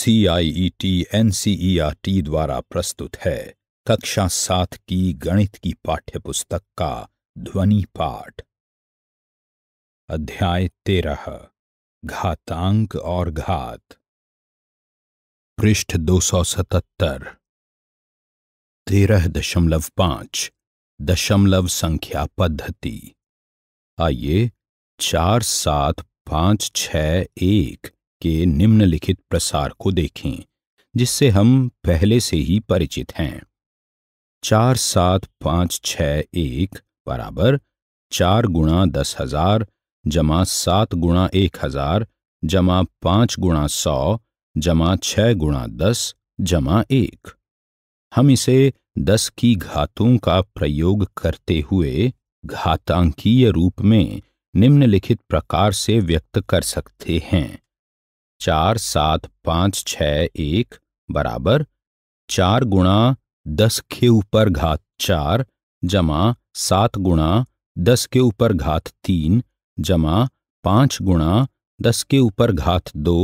CIET NCERT e e द्वारा प्रस्तुत है कक्षा सात की गणित की पाठ्यपुस्तक का ध्वनि पाठ अध्याय तेरह घातांक और घात पृष्ठ दो सौ सतहत्तर तेरह दशमलव पांच दशमलव संख्या पद्धति आइए चार सात पांच छ एक के निम्नलिखित प्रसार को देखें जिससे हम पहले से ही परिचित हैं चार सात पाँच छ एक बराबर चार गुणा दस हजार जमा सात गुणा एक हजार जमा पाँच गुणा सौ जमा छह गुणा दस जमा एक हम इसे दस की घातों का प्रयोग करते हुए घातांकीय रूप में निम्नलिखित प्रकार से व्यक्त कर सकते हैं चार सात पाँच छ एक बराबर चार गुणा दस के ऊपर घात चार जमा सात गुणा दस के ऊपर घात तीन जमा पाँच गुणा दस के ऊपर घात दो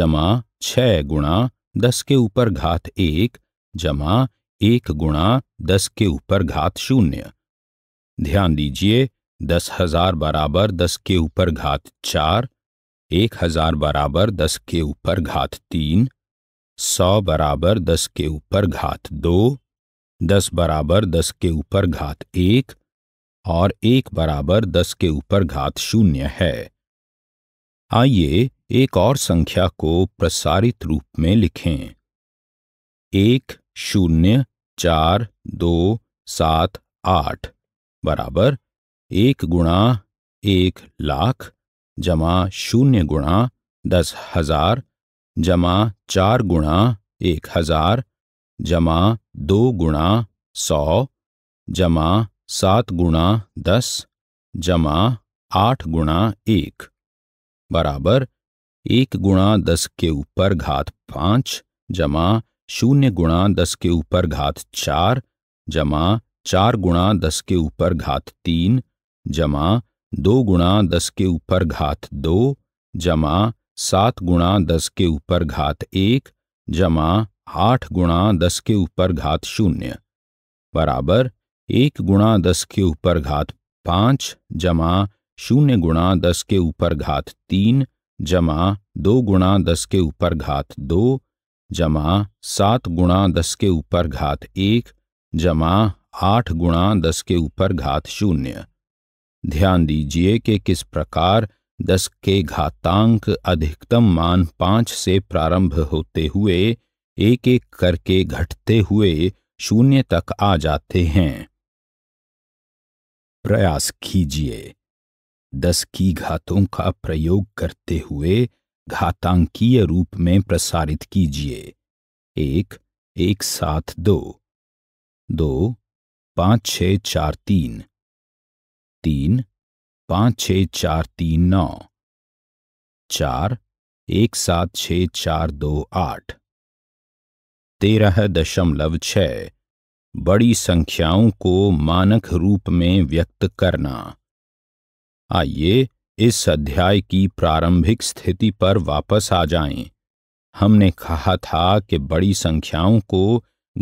जमा छ गुणा दस के ऊपर घात एक जमा एक गुणा दस के ऊपर घात शून्य ध्यान दीजिए दस हजार बराबर दस के ऊपर घात चार एक हजार बराबर दस के ऊपर घात तीन सौ बराबर दस के ऊपर घात दो दस बराबर दस के ऊपर घात एक और एक बराबर दस के ऊपर घात शून्य है आइए एक और संख्या को प्रसारित रूप में लिखें एक शून्य चार दो सात आठ बराबर एक गुणा एक लाख जमा शून्य गुणा दस हजार जमा चार गुणा एक हजार जमा दो गुणा सौ जमा सात गुणा दस जमा आठ गुणा एक बराबर एक गुणा दस के ऊपर घात पाँच जमा शून्य गुणा दस के ऊपर घात चार जमा चार गुणा दस के ऊपर घात तीन जमा दो गुणा दस के ऊपर घात दो जमा सात गुणा दस के ऊपर घात एक जमा आठ गुणा दस के ऊपर घात शून्य बराबर एक गुणा दस के ऊपर घात पाँच जमा शून्य गुणा दस के ऊपर घात तीन जमा दो गुणा दस के ऊपर घात दो जमा सात गुणा दस के ऊपर घात एक जमा आठ गुणा दस के ऊपर घात शून्य ध्यान दीजिए कि किस प्रकार दस के घातांक अधिकतम मान पांच से प्रारंभ होते हुए एक एक करके घटते हुए शून्य तक आ जाते हैं प्रयास कीजिए दस की घातों का प्रयोग करते हुए घातांकीय रूप में प्रसारित कीजिए एक एक सात दो दो पांच छ चार तीन तीन पाँच छ चार तीन नौ चार एक सात छ चार दो आठ तेरह दशमलव छ बड़ी संख्याओं को मानक रूप में व्यक्त करना आइए इस अध्याय की प्रारंभिक स्थिति पर वापस आ जाएं। हमने कहा था कि बड़ी संख्याओं को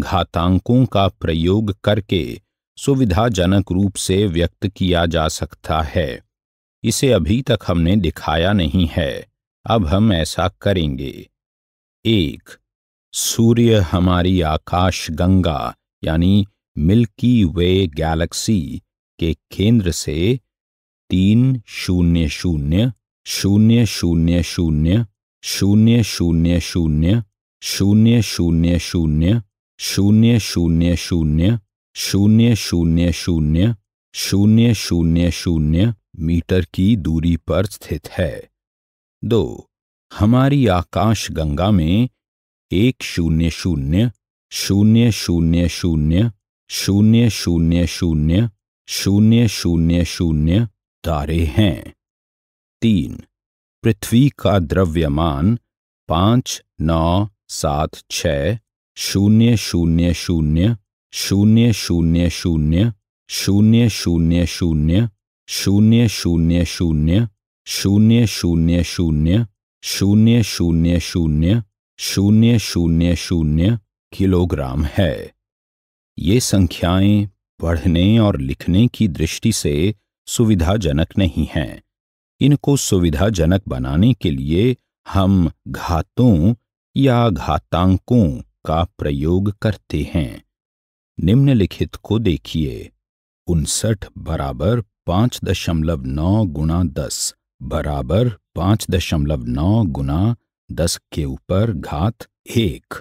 घातांकों का प्रयोग करके सुविधाजनक रूप से व्यक्त किया जा सकता है इसे अभी तक हमने दिखाया नहीं है अब हम ऐसा करेंगे एक सूर्य हमारी आकाश गंगा यानी मिल्की वे गैलेक्सी के केंद्र से तीन शून्य शून्य शून्य शून्य शून्य शून्य शून्य शून्य शून्य शून्य शून्य शून्य शून्य शून्य शून्य शून्य शून्य शून्य शून्य शून्य मीटर की दूरी पर स्थित है दो हमारी आकाश गंगा में एक शून्य शून्य शून्य शून्य शून्य शून्य शून्य शून्य शून्य शून्य शून्य तारे हैं तीन पृथ्वी का द्रव्यमान पाँच नौ सात छ शून्य शून्य शून्य शून्य शून्य शून्य शून्य शून्य शून्य शून्य शून्य शून्य शून्य शून्य शून्य शून्य शून्य शून्य शून्य शून्य शून्य किलोग्राम है ये संख्याएं पढ़ने और लिखने की दृष्टि से सुविधाजनक नहीं हैं इनको सुविधाजनक बनाने के लिए हम घातों या घातांकों का प्रयोग करते हैं निम्नलिखित को देखिए उनसठ बराबर पांच दशमलव नौ गुणा दस बराबर पांच दशमलव नौ गुना दस के ऊपर घात एक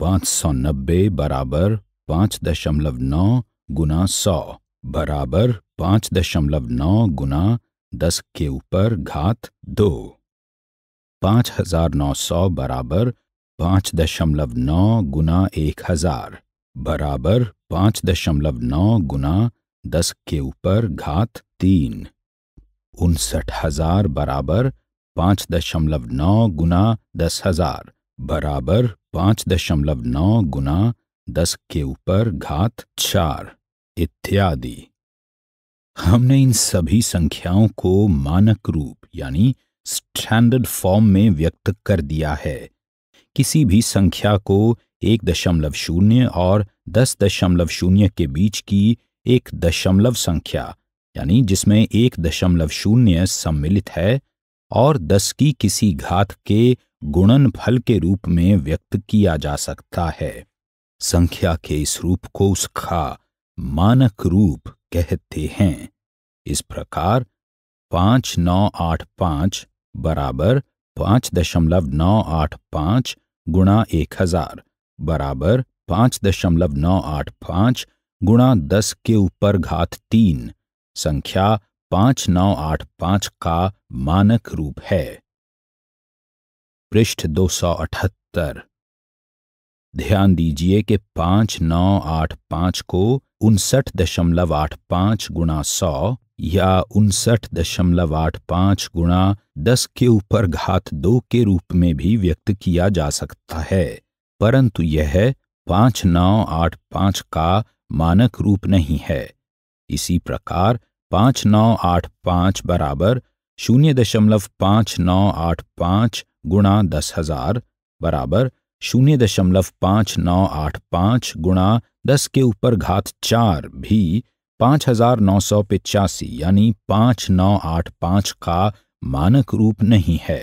पांच सौ नब्बे बराबर पांच दशमलव नौ गुना सौ बराबर पांच दशमलव नौ गुना दस के ऊपर घात दो पांच हजार नौ सौ बराबर पांच दशमलव नौ गुना एक हजार बराबर पाँच दशमलव नौ गुना दस के ऊपर घात तीन उनसठ हजार बराबर पाँच दशमलव नौ गुना दस हजार बराबर पाँच दशमलव नौ गुना दस के ऊपर घात चार इत्यादि हमने इन सभी संख्याओं को मानक रूप यानी स्टैंडर्ड फॉर्म में व्यक्त कर दिया है किसी भी संख्या को एक दशमलव शून्य और दस दशमलव शून्य के बीच की एक दशमलव संख्या यानी जिसमें एक दशमलव शून्य सम्मिलित है और दस की किसी घात के गुणन फल के रूप में व्यक्त किया जा सकता है संख्या के इस रूप को उसका मानक रूप कहते हैं इस प्रकार पांच नौ आठ पांच बराबर पांच दशमलव नौ आठ पांच गुणा एक हजार बराबर पाँच दशमलव नौ आठ पाँच गुणा दस के ऊपर घात तीन संख्या पाँच नौ आठ पाँच का मानक रूप है पृष्ठ दो सौ अठहत्तर ध्यान दीजिए कि पाँच नौ आठ पाँच को उनसठ दशमलव आठ पाँच गुणा सौ या उनसठ दशमलव आठ पाँच गुणा दस के ऊपर घात दो के रूप में भी व्यक्त किया जा सकता है परंतु यह पाँच नौ आठ पाँच का मानक रूप नहीं है इसी प्रकार पांच नौ आठ पाँच बराबर शून्य दशमलव पांच नौ आठ पाँच गुणा दस हजार बराबर शून्य दशमलव पाँच नौ आठ पांच गुणा दस के ऊपर घात चार भी पाँच हजार नौ सौ पिचासी यानी पाँच नौ आठ पांच का मानक रूप नहीं है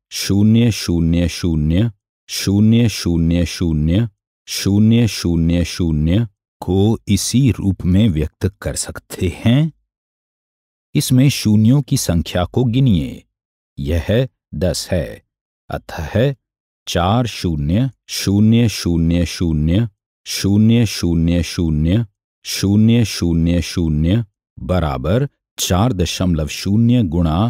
शून्य शून्य शून्य शून्य शून्य शून्य शून्य शून्य शून्य को इसी रूप में व्यक्त कर सकते हैं इसमें शून्यों की संख्या को गिनिए यह दस है अतः चार शून्य शून्य शून्य शून्य शून्य शून्य शून्य शून्य शून्य शून्य बराबर चार दशमलव शून्य गुणा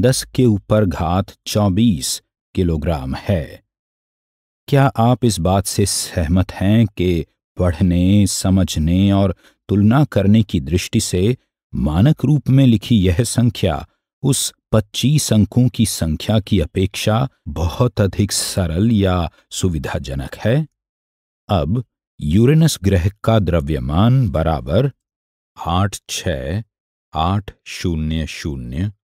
दस के ऊपर घात चौबीस किलोग्राम है क्या आप इस बात से सहमत हैं कि पढ़ने समझने और तुलना करने की दृष्टि से मानक रूप में लिखी यह संख्या उस पच्चीस अंकों की संख्या की अपेक्षा बहुत अधिक सरल या सुविधाजनक है अब यूरेनस ग्रह का द्रव्यमान बराबर आठ छ आठ शून्य शून्य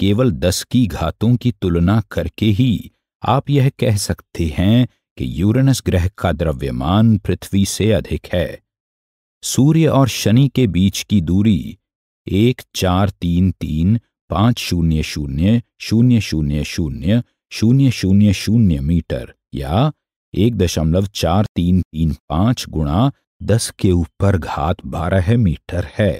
केवल दस की घातों की तुलना करके ही आप यह कह सकते हैं कि यूरेनस ग्रह का द्रव्यमान पृथ्वी से अधिक है सूर्य और शनि के बीच की दूरी एक चार तीन तीन पांच शून्य शून्य शून्य शून्य शून्य शून्य शून्य शून्य मीटर या एक दशमलव चार तीन तीन पांच गुणा दस के ऊपर घात बारह मीटर है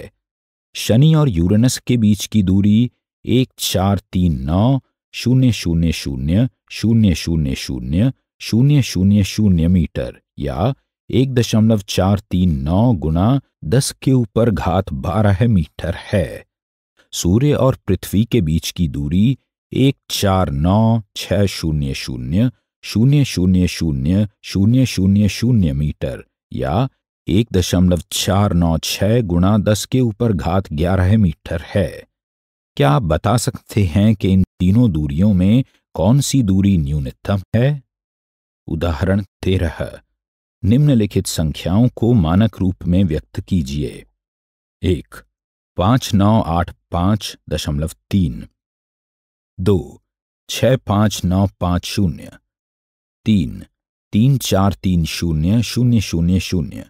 शनि और यूरेनस के बीच की दूरी एक चार तीन नौ शून्य शून्य शून्य शून्य शून्य शून्य शून्य शून्य शून्य मीटर या एक दशमलव चार तीन नौ गुना दस के ऊपर घात बारह मीटर है सूर्य और पृथ्वी के बीच की दूरी एक चार नौ छः शून्य शून्य शून्य शून्य शून्य शून्य शून्य शून्य मीटर या एक दशमलव चार नौ छः गुणा दस के ऊपर घात ग्यारह मीटर है क्या आप बता सकते हैं कि इन तीनों दूरियों में कौन सी दूरी न्यूनतम है उदाहरण तेरह निम्नलिखित संख्याओं को मानक रूप में व्यक्त कीजिए एक पांच नौ आठ पांच दशमलव तीन दो छ पाँच नौ पाँच शून्य तीन तीन चार तीन शून्य शून्य शून्य शून्य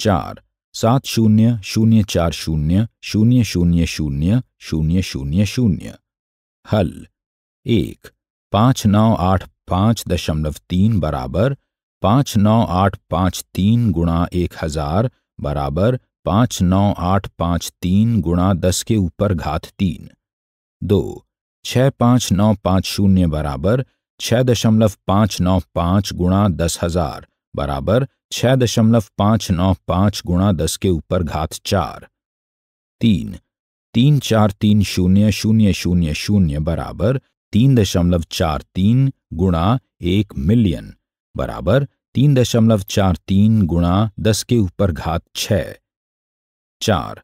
चार सात शून्य शून्य चार शून्य शून्य शून्य शून्य शून्य शून्य शून्य हल एक पाँच नौ आठ पाँच दशमलव तीन बराबर पाँच नौ आठ पाँच तीन गुणा एक हजार बराबर पाँच नौ आठ पाँच तीन गुणा दस के ऊपर घात तीन दो छः पाँच नौ पाँच शून्य बराबर छः दशमलव पाँच नौ पाँच गुणा दस हजार बराबर छह दशमलव पांच नौ पांच गुणा दस के ऊपर घात चार तीन तीन चार तीन शून्य शून्य शून्य शून्य बराबर तीन दशमलव चार तीन गुणा एक मिलियन बराबर तीन दशमलव चार तीन गुणा दस के ऊपर घात छ चार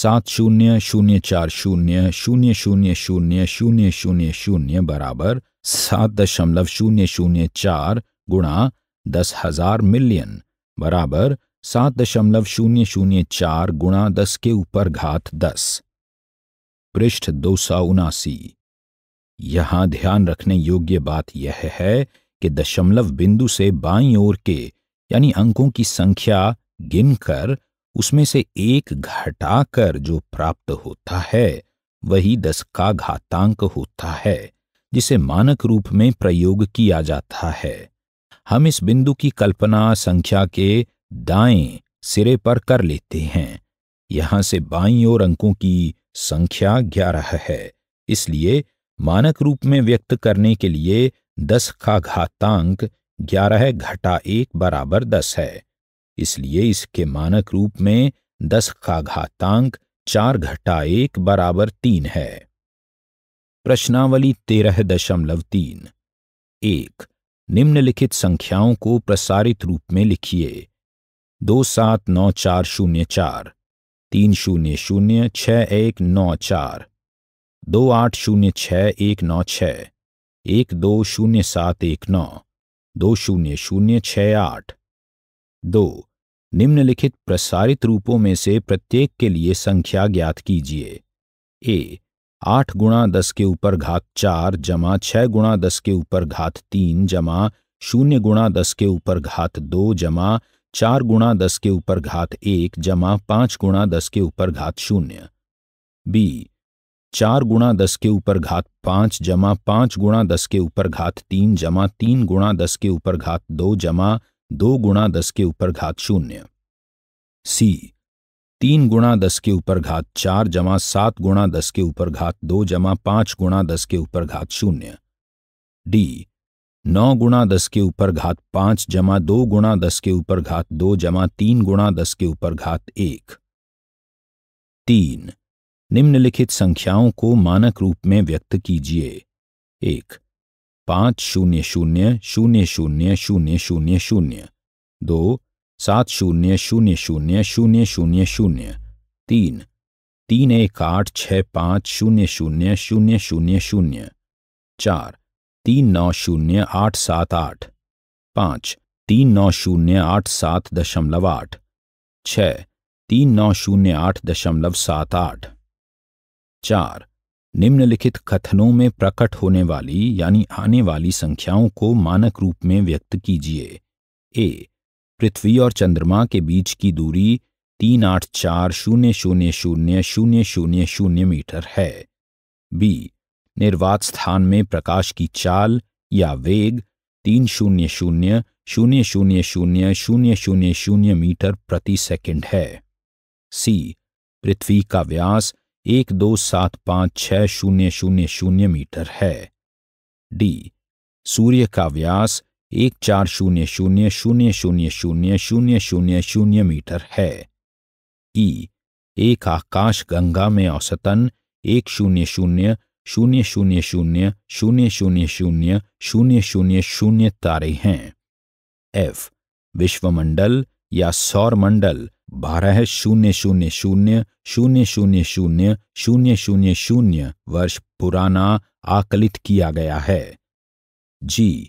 सात शून्य शून्य चार शून्य शून्य शून्य शून्य शून्य शून्य शून्य बराबर सात दशमलव शून्य शून्य चार गुणा दस हजार मिलियन बराबर सात दशमलव शून्य शून्य चार गुणा दस के ऊपर घात दस पृष्ठ दो सौ उनासी यहां ध्यान रखने योग्य बात यह है कि दशमलव बिंदु से बाई ओर के यानी अंकों की संख्या गिनकर उसमें से एक घटाकर जो प्राप्त होता है वही दस का घातांक होता है जिसे मानक रूप में प्रयोग किया जाता है हम इस बिंदु की कल्पना संख्या के दाएं सिरे पर कर लेते हैं यहां से बाईं ओर अंकों की संख्या ग्यारह है इसलिए मानक रूप में व्यक्त करने के लिए दस का घातांक ग्यारह घटा एक बराबर दस है इसलिए इसके मानक रूप में दस का घातांक चार घटा एक बराबर तीन है प्रश्नावली तेरह दशमलव तीन एक निम्नलिखित संख्याओं को प्रसारित रूप में लिखिए दो सात नौ चार शून्य चार तीन शून्य शून्य छ एक नौ चार दो आठ शून्य छ एक नौ छ एक दो शून्य सात एक नौ दो शून्य शून्य छ आठ दो निम्नलिखित प्रसारित रूपों में से प्रत्येक के लिए संख्या ज्ञात कीजिए ए आठ गुणा दस के ऊपर घात चार जमा छः गुणा दस के ऊपर घात तीन जमा शून्य गुणा दस के ऊपर घात दो जमा चार गुणा दस के ऊपर घात एक जमा पाँच गुणा दस के ऊपर घात शून्य बी चार गुणा दस के ऊपर घात पाँच जमा पाँच गुणा दस के ऊपर घात तीन जमा तीन गुणा दस के ऊपर घात दो जमा दो गुणा दस के ऊपर घात शून्य सी तीन गुणा दस के ऊपर घात चार जमा सात गुणा दस के ऊपर घात दो जमा पांच गुणा दस के ऊपर घात शून्य डी नौ गुणा दस के ऊपर घात पांच जमा दो गुणा दस के ऊपर घात दो जमा तीन गुणा दस के ऊपर घात एक तीन निम्नलिखित संख्याओं को मानक रूप में व्यक्त कीजिए एक पांच शून्य शून्य शून्य शून्य शून्य शून्य शून्य दो सात शून्य शून्य शून्य शून्य शून्य शून्य तीन तीन एक आठ छ पाँच शून्य शून्य शून्य शून्य शून्य चार तीन नौ शून्य आठ सात आठ पाँच तीन नौ शून्य आठ सात दशमलव आठ छ तीन नौ शून्य आठ दशमलव सात आठ चार निम्नलिखित कथनों में प्रकट होने वाली यानी आने वाली संख्याओं को मानक रूप में व्यक्त कीजिए ए पृथ्वी और चंद्रमा के बीच की दूरी तीन आठ चार शून्य शून्य शून्य शून्य शून्य शून्य मीटर है बी निर्वात स्थान में प्रकाश की चाल या वेग तीन शून्य शून्य शून्य शून्य शून्य शून्य शून्य शून्य मीटर प्रति सेकंड है सी पृथ्वी का व्यास एक दो सात पाँच छः शून्य शून्य शून्य मीटर है डी सूर्य का व्यास एक चार शून्य शून्य शून्य शून्य शून्य शून्य शून्य शून्य मीटर है ई एक आकाश गंगा में औसतन एक शून्य शून्य शून्य शून्य शून्य शून्य शून्य शून्य शून्य शून्य शून्य तारे हैं एफ विश्वमंडल या सौर मंडल बारह शून्य शून्य शून्य शून्य शून्य शून्य शून्य शून्य शून्य वर्ष पुराना आकलित किया गया है जी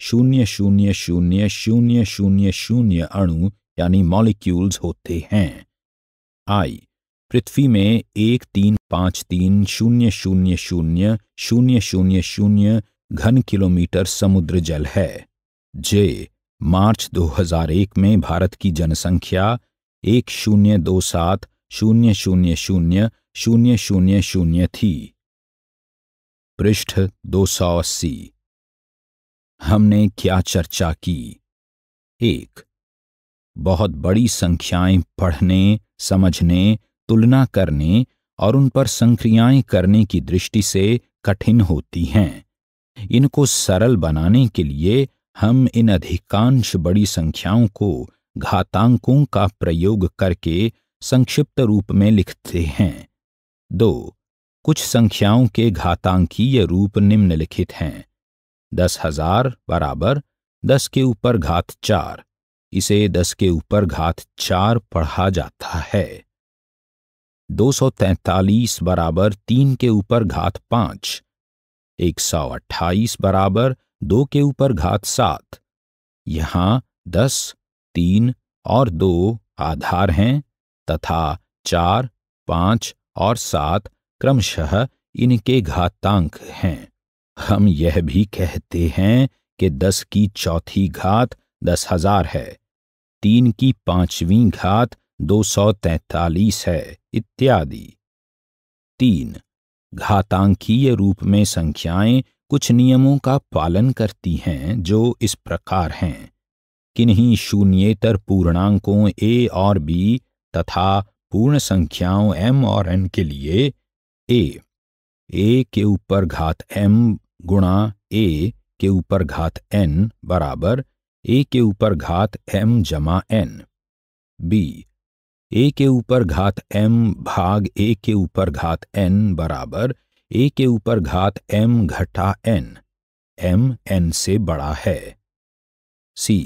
शून्य शून्य शून्य शून्य शून्य शून्य अणु यानी मॉलिक्यूल्स होते हैं आई पृथ्वी में एक तीन पाँच तीन शून्य शून्य शून्य शून्य शून्य शून्य घन किलोमीटर समुद्र जल है जे मार्च 2001 में भारत की जनसंख्या एक शून्य दो सात शून्य शून्य शून्य शून्य शून्य शून्य थी पृष्ठ दो सौ अस्सी हमने क्या चर्चा की एक बहुत बड़ी संख्याएं पढ़ने समझने तुलना करने और उन पर संक्रियाएं करने की दृष्टि से कठिन होती हैं इनको सरल बनाने के लिए हम इन अधिकांश बड़ी संख्याओं को घातांकों का प्रयोग करके संक्षिप्त रूप में लिखते हैं दो कुछ संख्याओं के घातांकीय रूप निम्नलिखित हैं दस हजार बराबर दस के ऊपर घात चार इसे दस के ऊपर घात चार पढ़ा जाता है दो सौ तैतालीस बराबर तीन के ऊपर घात पांच एक सौ अट्ठाईस बराबर दो के ऊपर घात सात यहाँ दस तीन और दो आधार हैं तथा चार पांच और सात क्रमशः इनके घातांक हैं हम यह भी कहते हैं कि दस की चौथी घात दस हजार है तीन की पांचवी घात दो सौ तैतालीस है इत्यादि तीन घातांकीय रूप में संख्याएं कुछ नियमों का पालन करती हैं जो इस प्रकार हैं किन्हीं शून्यतर पूर्णांकों ए और बी तथा पूर्ण संख्याओं एम और एन के लिए ए ए के ऊपर घात एम गुणा ए के ऊपर घात एन बराबर ए के ऊपर घात एम जमा एन बी ए के ऊपर घात एम भाग ए के ऊपर घात एन बराबर ए के ऊपर घात एम घटा एन एम एन से बड़ा है सी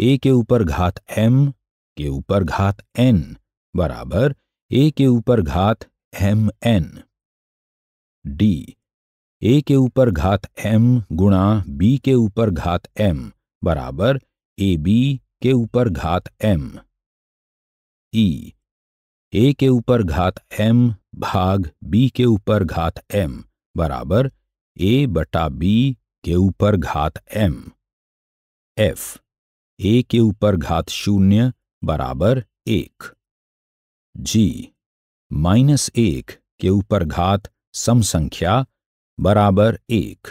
ए के ऊपर घात एम के ऊपर घात एन बराबर ए के ऊपर घात एम एन डी ए के ऊपर घात एम गुणा बी के ऊपर घात एम बराबर ए बी के ऊपर घात एम ई ए के ऊपर घात एम भाग बी के ऊपर घात एम बराबर ए बटा बी के ऊपर घात एम एफ ए के ऊपर घात शून्य बराबर एक जी माइनस एक के ऊपर घात सम संख्या बराबर एक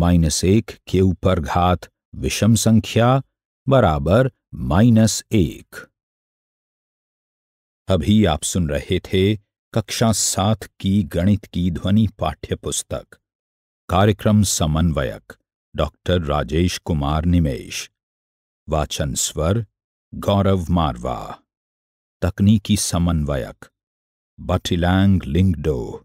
माइनस एक के ऊपर घात विषम संख्या बराबर माइनस एक अभी आप सुन रहे थे कक्षा सात की गणित की ध्वनि पाठ्य पुस्तक कार्यक्रम समन्वयक डॉक्टर राजेश कुमार निमेश वाचन स्वर गौरव मारवा तकनीकी समन्वयक बटिलैंग लिंगडो